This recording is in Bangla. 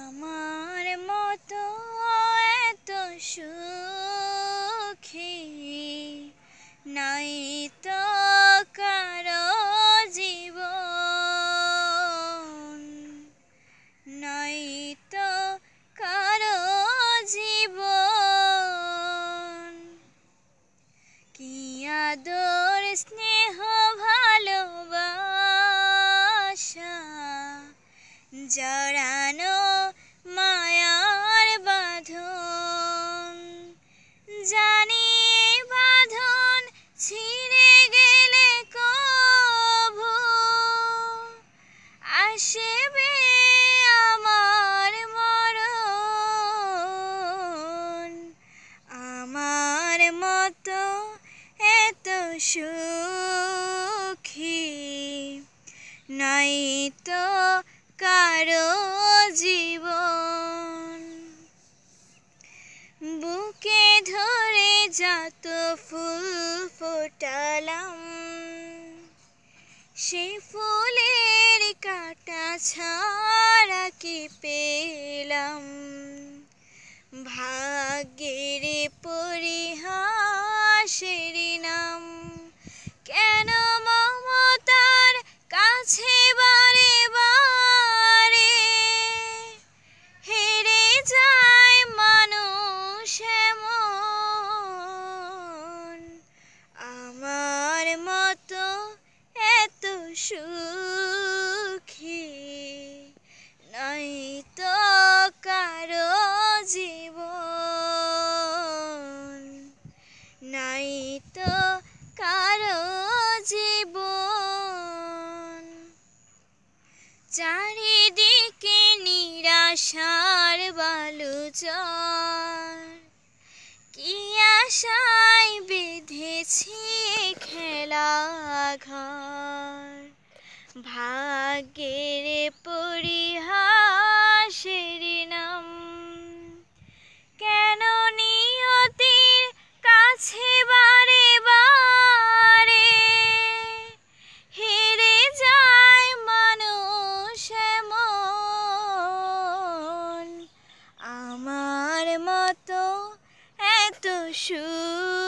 আমার মতো এত সুখী নাই তো কারো জীবন নাই তো কারো জীবন কি আদর স্নেহ জড়ানো মায়ার বাঁধন জানি বাঁধন ছিঁড়ে গেলে কভু আসবে আমার মরণ আমার মতো এত সুখী নাই তো কারো জীবন বুকে ধরে যত ফুল ফোটালাম সে ফুলের কাটা ছাড়া কি পেলাম ভাগ্যের মতো এত সুখী নাই তো কারো জীবন নাই তো কারো জীবন চারিদিকে নিরাশার বালুচর কি আশায় বেঁধেছি ঘর ভাগ্যের পরিহাসের নাম কেন নিয়তির কাছে বারে বারে হেরে যায় মানুষ এমন আমার মতো এত সুখ